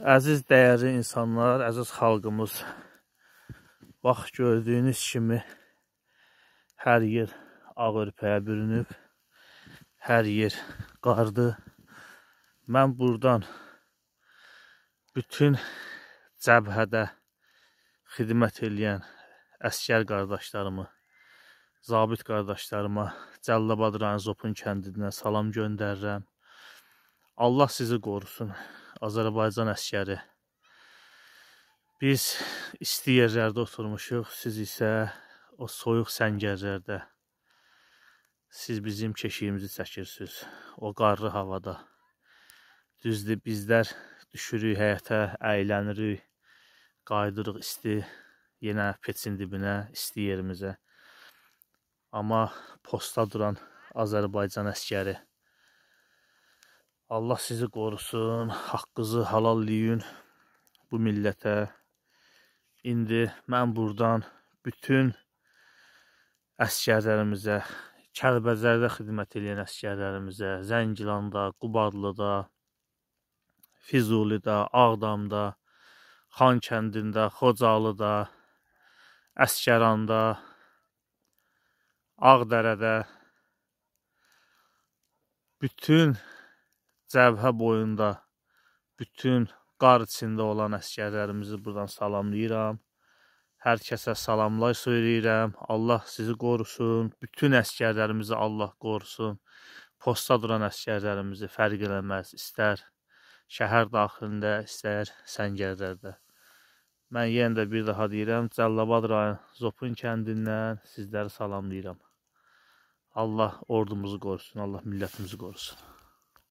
Əziz dəyərli insanlar, əziz xalqımız, bax gördüyünüz kimi hər yer ağ örpəyə bürünüb, hər yer qardı. Mən buradan bütün cəbhədə xidmət eləyən əskər qardaşlarımı, zabit qardaşlarıma Cəllabad rayonu Zopun kəndindən salam göndərirəm. Allah sizi qorusun. Azərbaycan əskəri. Biz isti yerlərdə oturmuşuq, siz isə o soyuq səngərlərdə. Siz bizim keşiyimizi çəkirsiniz o qarlı havada. Düzdür, bizlər düşürük həyətə, əylənirik, qayıdırıq isti yenə peçin dibinə, isti yerimizə. Amma posta duran Azərbaycan əskəri Allah sizi qorusun, haqqınızı halallayın bu millətə. İndi mən burdan bütün əskərlərimizə, Kəlbəcərdə xidmət edən əskərlərimizə, Zəngilanda, Qubadlıda, Füzulidə, Ağdamda, Xankəndində, Xocalıda, Əskəranda, Ağdərədə bütün cəbhə boyunda bütün qar içində olan əsgərlərimizi buradan salamlayıram. Hər kəsə salamlar söyləyirəm. Allah sizi qorusun. Bütün əsgərlərimizi Allah qorusun. Posta duran əsgərlərimizi fərq eləməz. İstər şəhər daxilində, istər səngərlərdə. Mən yenə də bir daha deyirəm, Cəllabad rayon Zopun kəndindən sizləri salamlayıram. Allah ordumuzu qorusun, Allah millətimizi qorusun.